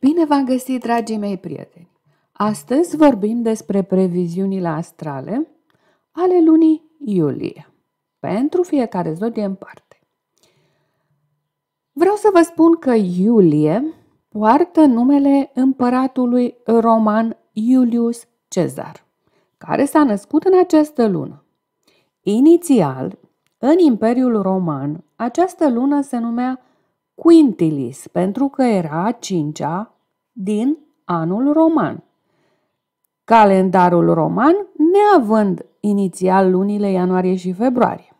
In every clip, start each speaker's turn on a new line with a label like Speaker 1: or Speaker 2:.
Speaker 1: Bine v-am găsit, dragii mei prieteni! Astăzi vorbim despre previziunile astrale ale lunii iulie, pentru fiecare zodie în parte. Vreau să vă spun că iulie poartă numele împăratului roman Iulius Cezar, care s-a născut în această lună. Inițial, în Imperiul Roman, această lună se numea Quintilis, pentru că era a cincea din anul roman. Calendarul roman neavând inițial lunile ianuarie și februarie.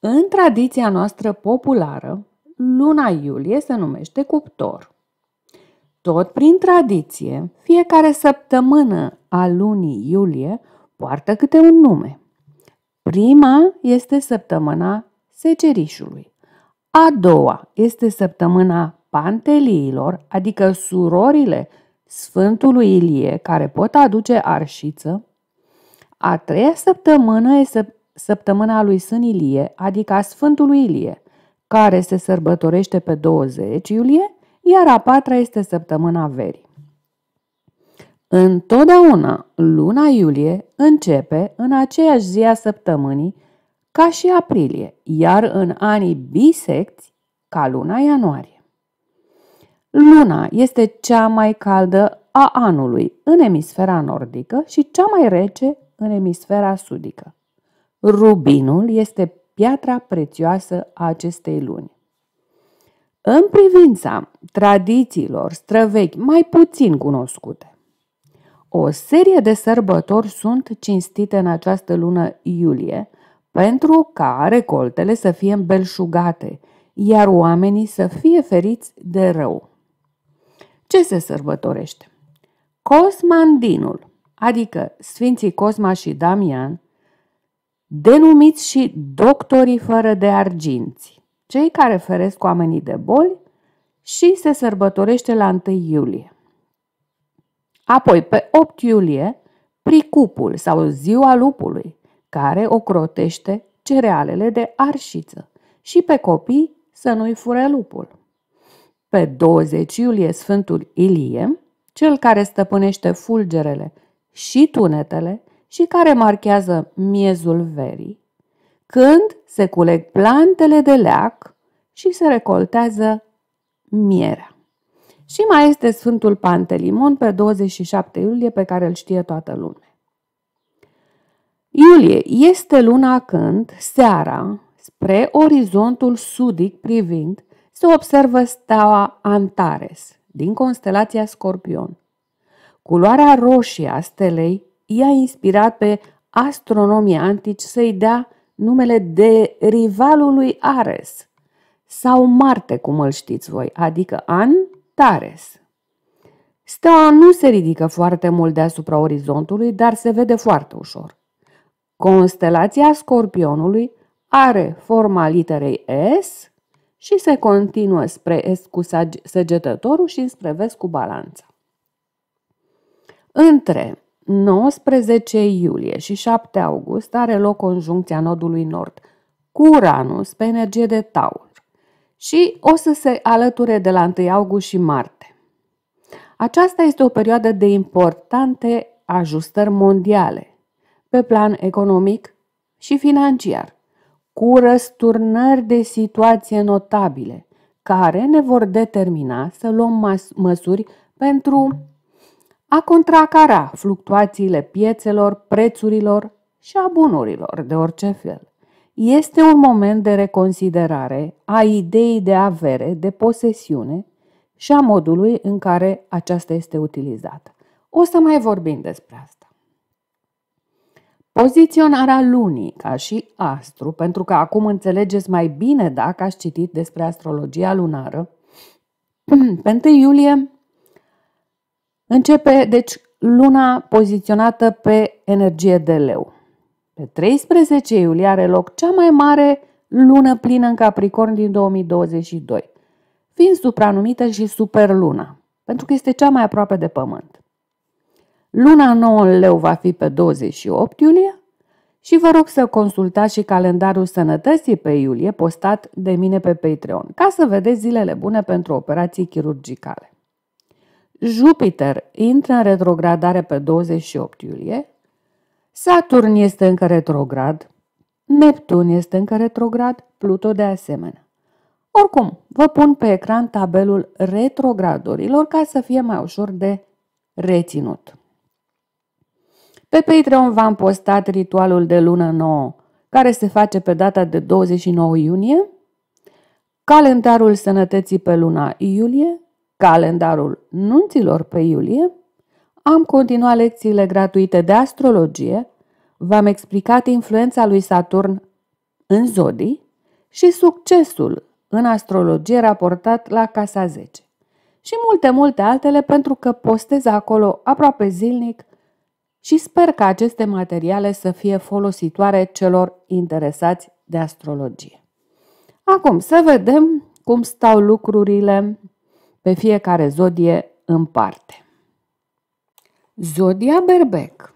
Speaker 1: În tradiția noastră populară, luna iulie se numește cuptor. Tot prin tradiție, fiecare săptămână a lunii iulie poartă câte un nume. Prima este săptămâna secerișului. A doua este săptămâna panteliilor, adică surorile Sfântului Ilie, care pot aduce arșiță. A treia săptămână este săptămâna lui Sân Ilie, adică a Sfântului Ilie, care se sărbătorește pe 20 iulie, iar a patra este săptămâna verii. Întotdeauna, luna iulie începe în aceeași zi a săptămânii ca și aprilie, iar în anii bisecți, ca luna ianuarie. Luna este cea mai caldă a anului în emisfera nordică și cea mai rece în emisfera sudică. Rubinul este piatra prețioasă a acestei luni. În privința tradițiilor străvechi mai puțin cunoscute, o serie de sărbători sunt cinstite în această lună iulie, pentru ca recoltele să fie îmbelșugate, iar oamenii să fie feriți de rău. Ce se sărbătorește? Cosmandinul, adică Sfinții Cosma și Damian, denumiți și doctorii fără de arginți, cei care feresc oamenii de boli și se sărbătorește la 1 iulie. Apoi, pe 8 iulie, pricupul sau ziua lupului, care ocrotește cerealele de arșiță și pe copii să nu-i fure lupul. Pe 20 iulie Sfântul Ilie, cel care stăpânește fulgerele și tunetele și care marchează miezul verii, când se culeg plantele de leac și se recoltează mierea. Și mai este Sfântul Pantelimon pe 27 iulie pe care îl știe toată lumea. Iulie este luna când, seara, spre orizontul sudic privind, se observă steaua Antares din constelația Scorpion. Culoarea roșie a stelei i-a inspirat pe astronomii antici să-i dea numele de rivalului Ares sau Marte, cum îl știți voi, adică Antares. Steaua nu se ridică foarte mult deasupra orizontului, dar se vede foarte ușor. Constelația scorpionului are forma literei S și se continuă spre S cu săgetătorul și spre V cu balanța. Între 19 iulie și 7 august are loc conjuncția nodului nord cu Uranus pe energie de taur și o să se alăture de la 1 august și Marte. Aceasta este o perioadă de importante ajustări mondiale pe plan economic și financiar, cu răsturnări de situație notabile, care ne vor determina să luăm măsuri pentru a contracara fluctuațiile piețelor, prețurilor și a bunurilor de orice fel. Este un moment de reconsiderare a ideii de avere, de posesiune și a modului în care aceasta este utilizată. O să mai vorbim despre asta. Poziționarea lunii ca și astru, pentru că acum înțelegeți mai bine dacă ați citit despre astrologia lunară, pe 1 iulie începe, deci, luna poziționată pe energie de leu. Pe 13 iulie are loc cea mai mare lună plină în Capricorn din 2022, fiind supranumită și superluna, pentru că este cea mai aproape de Pământ. Luna nouă în leu va fi pe 28 iulie și vă rog să consultați și calendarul sănătății pe iulie postat de mine pe Patreon ca să vedeți zilele bune pentru operații chirurgicale. Jupiter intră în retrogradare pe 28 iulie, Saturn este încă retrograd, Neptun este încă retrograd, Pluto de asemenea. Oricum, vă pun pe ecran tabelul retrogradorilor ca să fie mai ușor de reținut. Pe Patreon v-am postat ritualul de lună nouă, care se face pe data de 29 iunie, calendarul sănătății pe luna iulie, calendarul nunților pe iulie, am continuat lecțiile gratuite de astrologie, v-am explicat influența lui Saturn în zodii și succesul în astrologie raportat la Casa 10 și multe, multe altele pentru că postez acolo aproape zilnic și sper că aceste materiale să fie folositoare celor interesați de astrologie. Acum să vedem cum stau lucrurile pe fiecare zodie în parte. Zodia Berbec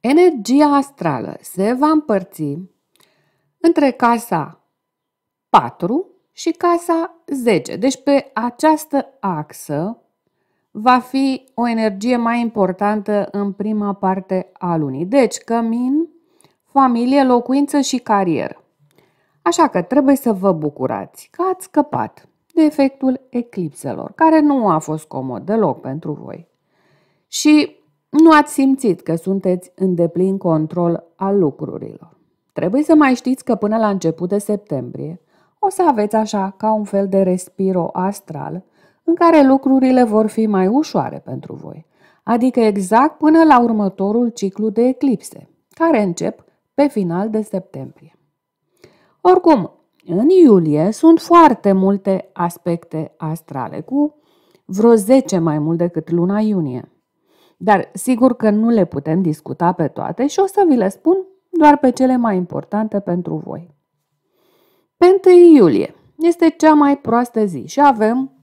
Speaker 1: Energia astrală se va împărți între casa 4 și casa 10. Deci pe această axă va fi o energie mai importantă în prima parte a lunii. Deci, cămin, familie, locuință și carieră. Așa că trebuie să vă bucurați că ați scăpat de efectul eclipselor, care nu a fost comod deloc pentru voi. Și nu ați simțit că sunteți în deplin control al lucrurilor. Trebuie să mai știți că până la început de septembrie o să aveți așa ca un fel de respiro astral – în care lucrurile vor fi mai ușoare pentru voi, adică exact până la următorul ciclu de eclipse, care încep pe final de septembrie. Oricum, în iulie sunt foarte multe aspecte astrale, cu vreo 10 mai mult decât luna iunie. Dar sigur că nu le putem discuta pe toate și o să vi le spun doar pe cele mai importante pentru voi. Pe 1 iulie este cea mai proastă zi și avem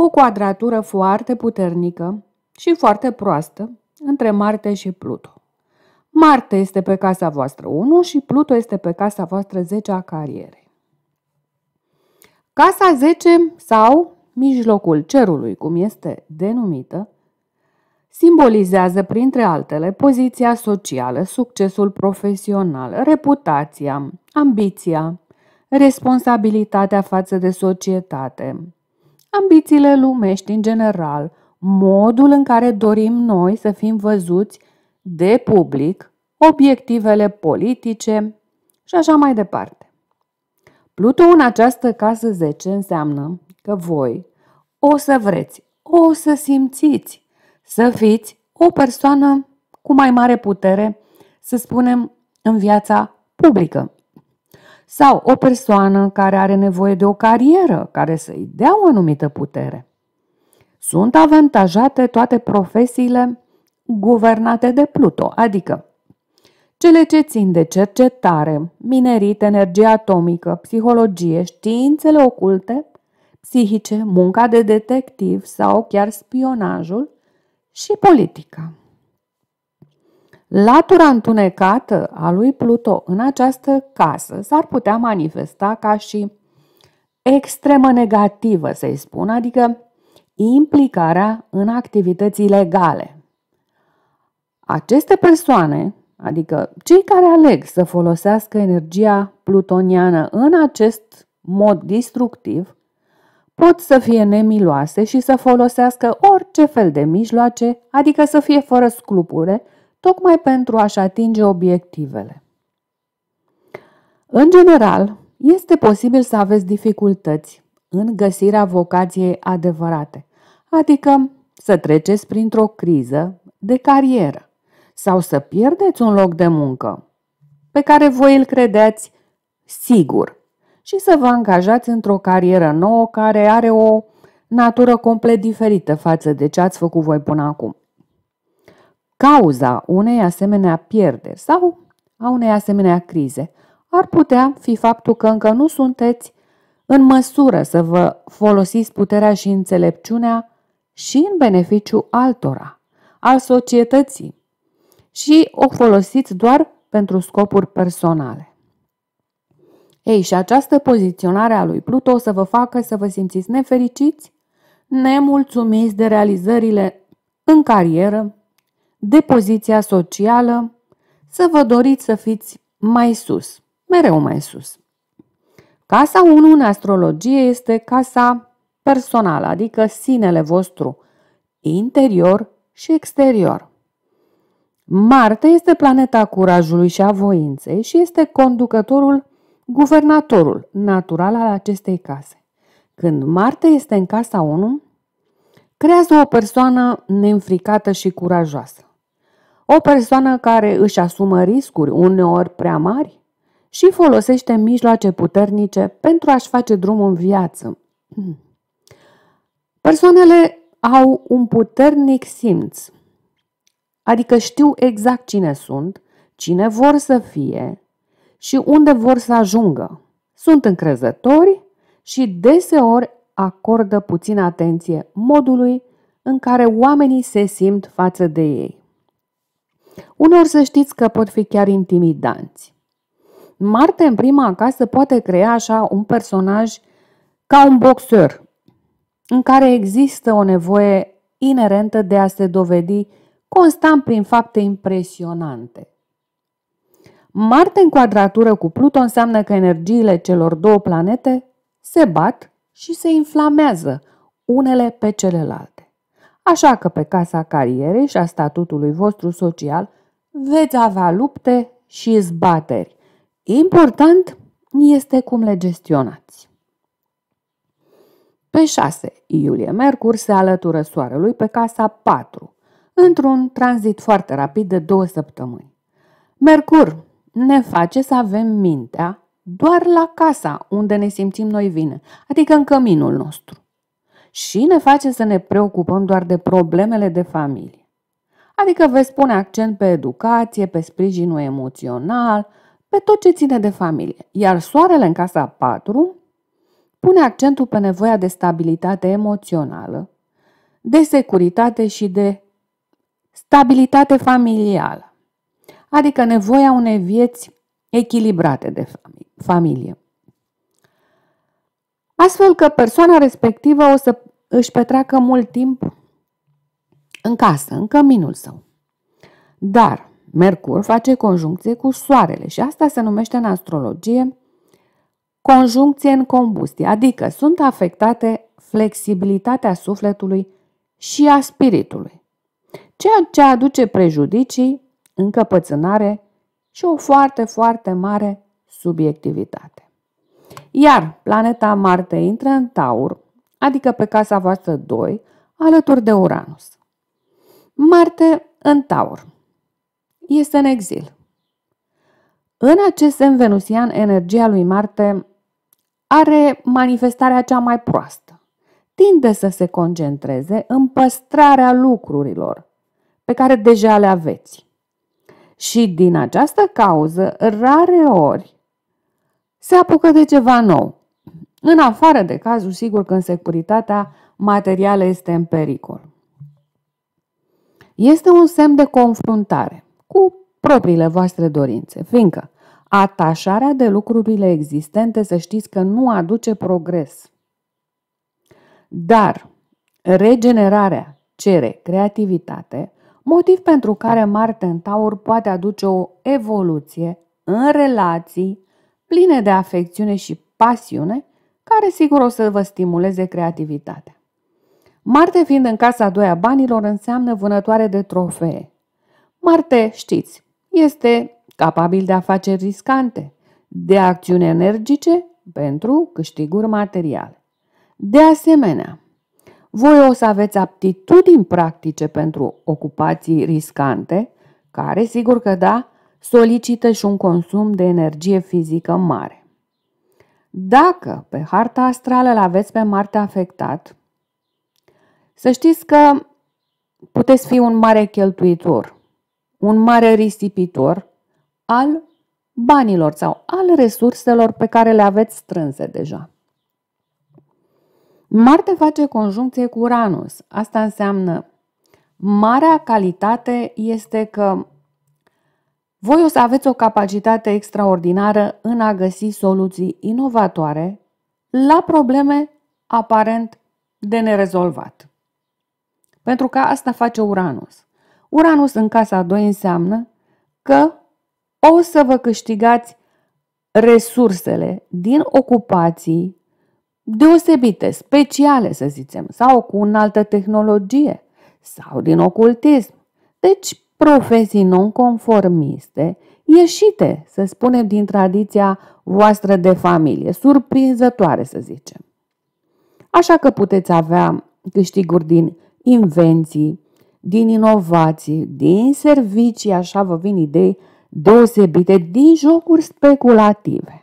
Speaker 1: o quadratură foarte puternică și foarte proastă între Marte și Pluto. Marte este pe casa voastră 1 și Pluto este pe casa voastră 10 a carierei. Casa 10 sau mijlocul cerului, cum este denumită, simbolizează, printre altele, poziția socială, succesul profesional, reputația, ambiția, responsabilitatea față de societate, ambițiile lumești în general, modul în care dorim noi să fim văzuți de public, obiectivele politice și așa mai departe. Pluto în această casă 10 înseamnă că voi o să vreți, o să simțiți să fiți o persoană cu mai mare putere, să spunem, în viața publică sau o persoană care are nevoie de o carieră care să-i dea o anumită putere. Sunt avantajate toate profesiile guvernate de Pluto, adică cele ce țin de cercetare, minerit, energie atomică, psihologie, științele oculte, psihice, munca de detectiv sau chiar spionajul și politica. Latura întunecată a lui Pluto în această casă s-ar putea manifesta ca și extremă negativă, să-i spun, adică implicarea în activități ilegale. Aceste persoane, adică cei care aleg să folosească energia plutoniană în acest mod destructiv, pot să fie nemiloase și să folosească orice fel de mijloace, adică să fie fără sclupule tocmai pentru a-și atinge obiectivele. În general, este posibil să aveți dificultăți în găsirea vocației adevărate, adică să treceți printr-o criză de carieră sau să pierdeți un loc de muncă pe care voi îl credeți sigur și să vă angajați într-o carieră nouă care are o natură complet diferită față de ce ați făcut voi până acum cauza unei asemenea pierderi sau a unei asemenea crize ar putea fi faptul că încă nu sunteți în măsură să vă folosiți puterea și înțelepciunea și în beneficiu altora, al societății, și o folosiți doar pentru scopuri personale. Ei, și această poziționare a lui Pluto o să vă facă să vă simțiți nefericiți, nemulțumiți de realizările în carieră, de poziția socială, să vă doriți să fiți mai sus, mereu mai sus. Casa 1 în astrologie este casa personală, adică sinele vostru, interior și exterior. Marte este planeta curajului și a voinței și este conducătorul, guvernatorul natural al acestei case. Când Marte este în casa 1, creează o persoană neînfricată și curajoasă. O persoană care își asumă riscuri uneori prea mari și folosește mijloace puternice pentru a-și face drum în viață. Hmm. Persoanele au un puternic simț, adică știu exact cine sunt, cine vor să fie și unde vor să ajungă. Sunt încrezători și deseori acordă puțină atenție modului în care oamenii se simt față de ei. Unor să știți că pot fi chiar intimidanți. Marte în prima casă poate crea așa un personaj ca un boxer, în care există o nevoie inerentă de a se dovedi constant prin fapte impresionante. Marte în quadratură cu Pluto înseamnă că energiile celor două planete se bat și se inflamează unele pe celelalte așa că pe casa carierei și a statutului vostru social veți avea lupte și zbateri. Important este cum le gestionați. Pe 6 iulie, Mercur se alătură soarelui pe casa 4, într-un tranzit foarte rapid de două săptămâni. Mercur ne face să avem mintea doar la casa unde ne simțim noi bine, adică în căminul nostru și ne face să ne preocupăm doar de problemele de familie. Adică veți pune accent pe educație, pe sprijinul emoțional, pe tot ce ține de familie. Iar soarele în casa 4 pune accentul pe nevoia de stabilitate emoțională, de securitate și de stabilitate familială, adică nevoia unei vieți echilibrate de familie. Astfel că persoana respectivă o să își petreacă mult timp în casă, în căminul său. Dar Mercur face conjuncție cu Soarele și asta se numește în astrologie conjuncție în combustie, adică sunt afectate flexibilitatea sufletului și a spiritului, ceea ce aduce prejudicii, încăpățânare și o foarte, foarte mare subiectivitate. Iar planeta Marte intră în Taur, adică pe casa voastră 2, alături de Uranus. Marte în Taur. Este în exil. În acest semn venusian, energia lui Marte are manifestarea cea mai proastă. Tinde să se concentreze în păstrarea lucrurilor pe care deja le aveți. Și din această cauză, rare ori, se apucă de ceva nou, în afară de cazul, sigur, când securitatea materială este în pericol. Este un semn de confruntare cu propriile voastre dorințe, fiindcă atașarea de lucrurile existente să știți că nu aduce progres. Dar regenerarea cere creativitate, motiv pentru care Marte în Taur poate aduce o evoluție în relații pline de afecțiune și pasiune care sigur o să vă stimuleze creativitatea. Marte fiind în casa a doua banilor înseamnă vânătoare de trofee. Marte, știți, este capabil de afaceri riscante, de acțiuni energice pentru câștiguri materiale. De asemenea, voi o să aveți aptitudini practice pentru ocupații riscante, care, sigur că da, solicită și un consum de energie fizică mare. Dacă pe harta astrală îl aveți pe Marte afectat, să știți că puteți fi un mare cheltuitor, un mare risipitor al banilor sau al resurselor pe care le aveți strânse deja. Marte face conjuncție cu Uranus. Asta înseamnă marea calitate este că voi o să aveți o capacitate extraordinară în a găsi soluții inovatoare la probleme aparent de nerezolvat. Pentru că asta face Uranus. Uranus în casa 2 înseamnă că o să vă câștigați resursele din ocupații deosebite, speciale, să zicem, sau cu înaltă tehnologie, sau din ocultism. Deci, profesii nonconformiste, ieșite, să spunem, din tradiția voastră de familie, surprinzătoare, să zicem. Așa că puteți avea câștiguri din invenții, din inovații, din servicii, așa vă vin idei deosebite, din jocuri speculative.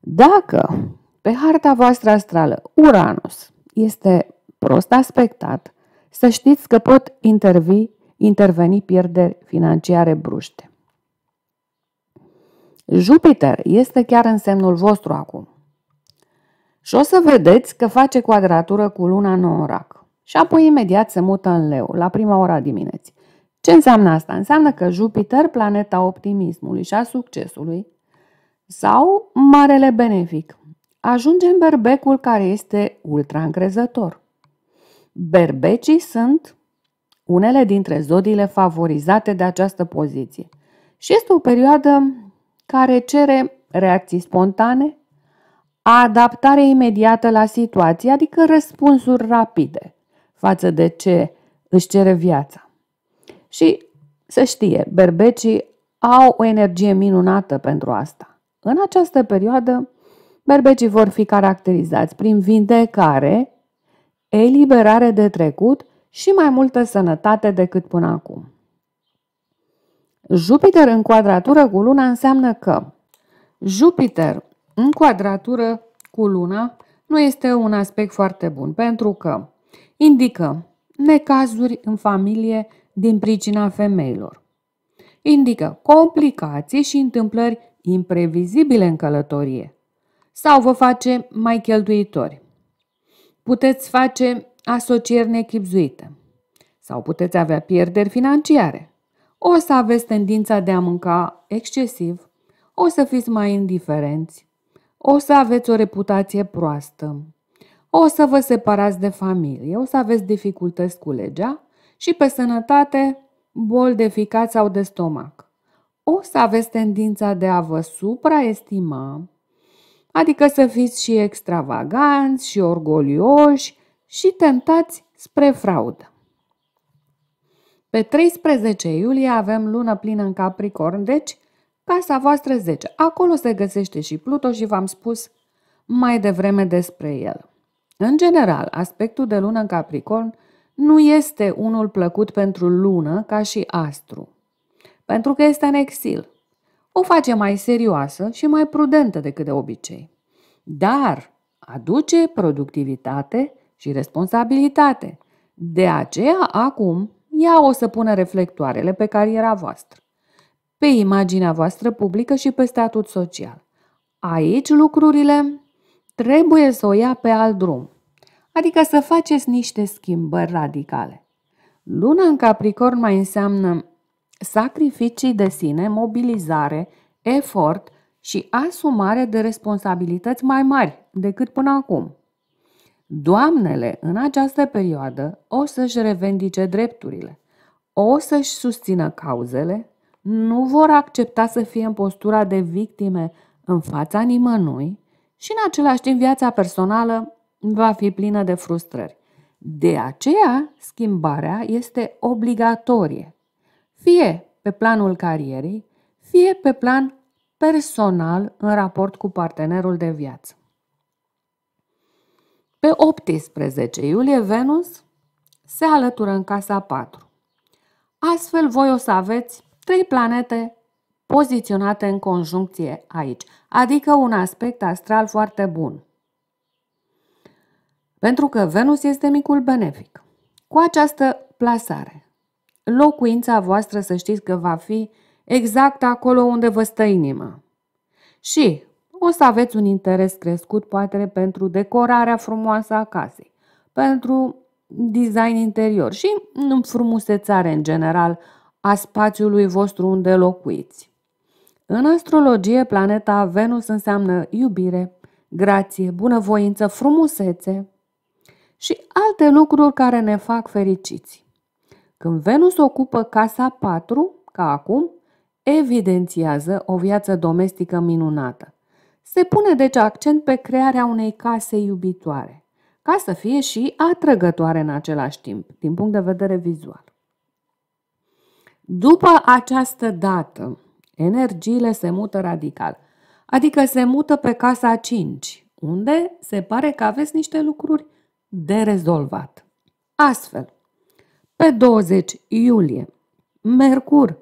Speaker 1: Dacă pe harta voastră astrală Uranus este prost aspectat, să știți că pot intervi interveni pierderi financiare bruște. Jupiter este chiar în semnul vostru acum. Și o să vedeți că face quadratură cu luna în orac. Și apoi imediat se mută în leu, la prima ora dimineții. Ce înseamnă asta? Înseamnă că Jupiter, planeta optimismului și a succesului, sau marele benefic, ajunge în berbecul care este ultra încrezător. Berbecii sunt unele dintre zodiile favorizate de această poziție. Și este o perioadă care cere reacții spontane, adaptare imediată la situație, adică răspunsuri rapide față de ce își cere viața. Și să știe, berbecii au o energie minunată pentru asta. În această perioadă, berbecii vor fi caracterizați prin vindecare, eliberare de trecut și mai multă sănătate decât până acum. Jupiter în quadratură cu luna înseamnă că Jupiter în quadratură cu luna nu este un aspect foarte bun pentru că indică necazuri în familie din pricina femeilor. Indică complicații și întâmplări imprevizibile în călătorie sau vă face mai cheltuitori. Puteți face asocieri nechipzuite. Sau puteți avea pierderi financiare. O să aveți tendința de a mânca excesiv, o să fiți mai indiferenți, o să aveți o reputație proastă, o să vă separați de familie, o să aveți dificultăți cu legea și pe sănătate bol de ficat sau de stomac. O să aveți tendința de a vă supraestima, adică să fiți și extravaganți și orgolioși și tentați spre fraudă. Pe 13 iulie avem lună plină în Capricorn, deci casa voastră 10. Acolo se găsește și Pluto și v-am spus mai devreme despre el. În general, aspectul de lună în Capricorn nu este unul plăcut pentru lună ca și astru, pentru că este în exil. O face mai serioasă și mai prudentă decât de obicei, dar aduce productivitate, și responsabilitate. De aceea, acum, ea o să pună reflectoarele pe cariera voastră, pe imaginea voastră publică și pe statut social. Aici lucrurile trebuie să o ia pe alt drum, adică să faceți niște schimbări radicale. Luna în Capricorn mai înseamnă sacrificii de sine, mobilizare, efort și asumare de responsabilități mai mari decât până acum. Doamnele, în această perioadă, o să-și revendice drepturile, o să-și susțină cauzele, nu vor accepta să fie în postura de victime în fața nimănui și în același timp viața personală va fi plină de frustrări. De aceea, schimbarea este obligatorie, fie pe planul carierei, fie pe plan personal în raport cu partenerul de viață. Pe 18 iulie, Venus se alătură în casa 4. Astfel, voi o să aveți trei planete poziționate în conjuncție aici, adică un aspect astral foarte bun. Pentru că Venus este micul benefic. Cu această plasare, locuința voastră să știți că va fi exact acolo unde vă stă inima. Și o să aveți un interes crescut poate pentru decorarea frumoasă a casei, pentru design interior și în frumusețare în general a spațiului vostru unde locuiți. În astrologie, planeta Venus înseamnă iubire, grație, bunăvoință, frumusețe și alte lucruri care ne fac fericiți. Când Venus ocupă casa 4, ca acum, evidențiază o viață domestică minunată se pune deci accent pe crearea unei case iubitoare, ca să fie și atrăgătoare în același timp, din punct de vedere vizual. După această dată, energiile se mută radical, adică se mută pe casa 5, unde se pare că aveți niște lucruri de rezolvat. Astfel, pe 20 iulie, Mercur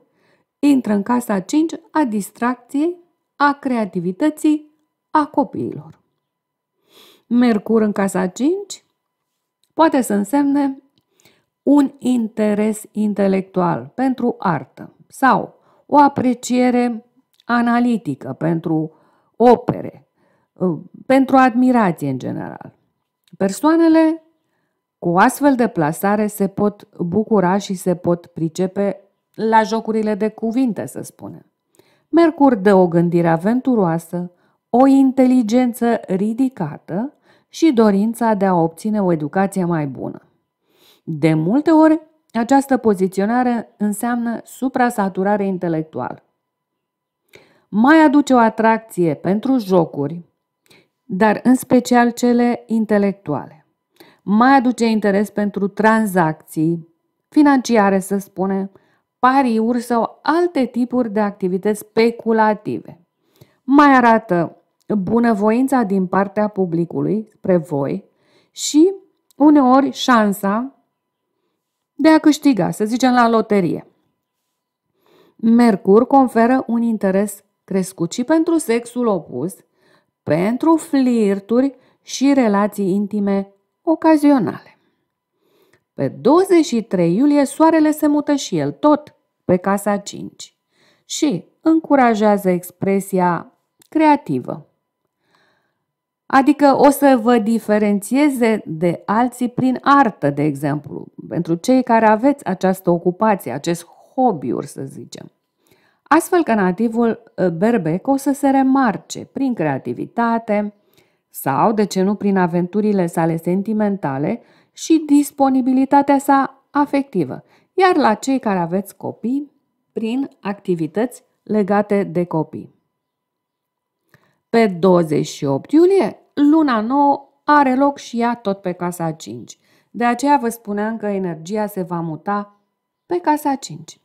Speaker 1: intră în casa 5 a distracției, a creativității, a copiilor. Mercur în casa 5 poate să însemne un interes intelectual pentru artă sau o apreciere analitică pentru opere, uh, pentru admirație în general. Persoanele cu astfel de plasare se pot bucura și se pot pricepe la jocurile de cuvinte, să spunem. Mercur dă o gândire aventuroasă, o inteligență ridicată și dorința de a obține o educație mai bună. De multe ori, această poziționare înseamnă suprasaturare intelectuală. Mai aduce o atracție pentru jocuri, dar în special cele intelectuale. Mai aduce interes pentru tranzacții financiare, să spune, pariuri sau alte tipuri de activități speculative. Mai arată bunăvoința din partea publicului spre voi și uneori șansa de a câștiga, să zicem la loterie. Mercur conferă un interes crescut și pentru sexul opus, pentru flirturi și relații intime ocazionale. Pe 23 iulie, soarele se mută și el tot pe casa 5 și încurajează expresia creativă. Adică o să vă diferențieze de alții prin artă, de exemplu, pentru cei care aveți această ocupație, acest hobby să zicem. Astfel că nativul uh, berbec o să se remarce prin creativitate sau, de ce nu, prin aventurile sale sentimentale și disponibilitatea sa afectivă, iar la cei care aveți copii, prin activități legate de copii. Pe 28 iulie luna nouă are loc și ea tot pe casa 5. De aceea vă spuneam că energia se va muta pe casa 5.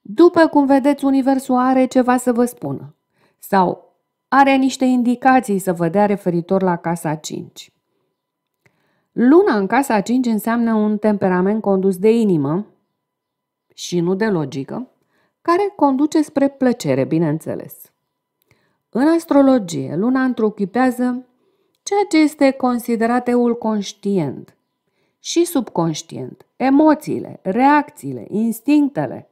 Speaker 1: După cum vedeți, Universul are ceva să vă spună sau are niște indicații să vă dea referitor la casa 5. Luna în casa 5 înseamnă un temperament condus de inimă și nu de logică, care conduce spre plăcere, bineînțeles. În astrologie, luna întruchipează ceea ce este considerat eul conștient și subconștient, emoțiile, reacțiile, instinctele,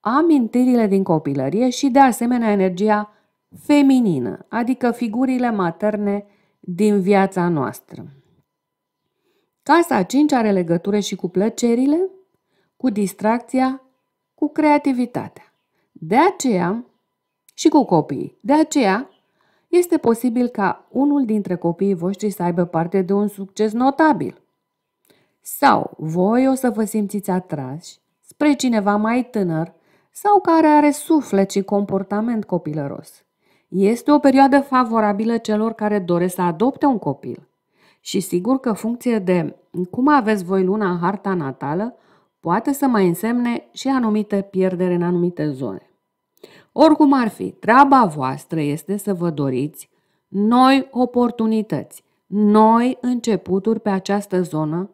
Speaker 1: amintirile din copilărie și de asemenea energia feminină, adică figurile materne din viața noastră. Casa 5 are legătură și cu plăcerile, cu distracția, cu creativitatea. De aceea, și cu copiii. De aceea, este posibil ca unul dintre copiii voștri să aibă parte de un succes notabil. Sau voi o să vă simțiți atrași spre cineva mai tânăr sau care are suflet și comportament copilăros. Este o perioadă favorabilă celor care doresc să adopte un copil. Și sigur că funcție de cum aveți voi luna în harta natală, poate să mai însemne și anumite pierderi în anumite zone. Oricum ar fi, treaba voastră este să vă doriți noi oportunități, noi începuturi pe această zonă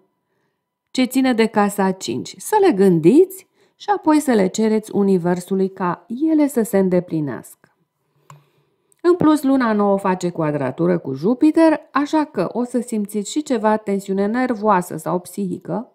Speaker 1: ce ține de casa 5, să le gândiți și apoi să le cereți Universului ca ele să se îndeplinească. În plus, luna nouă face quadratură cu Jupiter, așa că o să simțiți și ceva tensiune nervoasă sau psihică,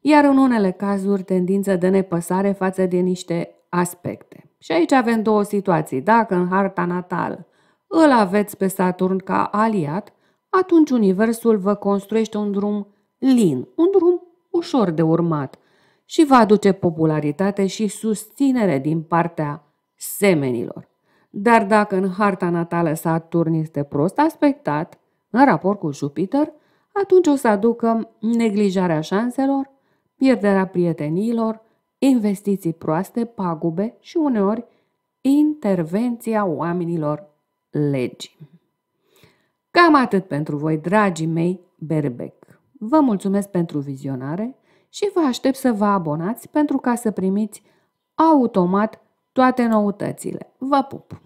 Speaker 1: iar în unele cazuri tendință de nepăsare față de niște aspecte. Și aici avem două situații. Dacă în harta natală îl aveți pe Saturn ca aliat, atunci Universul vă construiește un drum lin, un drum ușor de urmat și va aduce popularitate și susținere din partea semenilor. Dar dacă în harta natală Saturn este prost aspectat, în raport cu Jupiter, atunci o să aducă neglijarea șanselor, pierderea prietenilor investiții proaste, pagube și uneori intervenția oamenilor legii. Cam atât pentru voi, dragii mei berbec. Vă mulțumesc pentru vizionare și vă aștept să vă abonați pentru ca să primiți automat toate noutățile. Vă pup!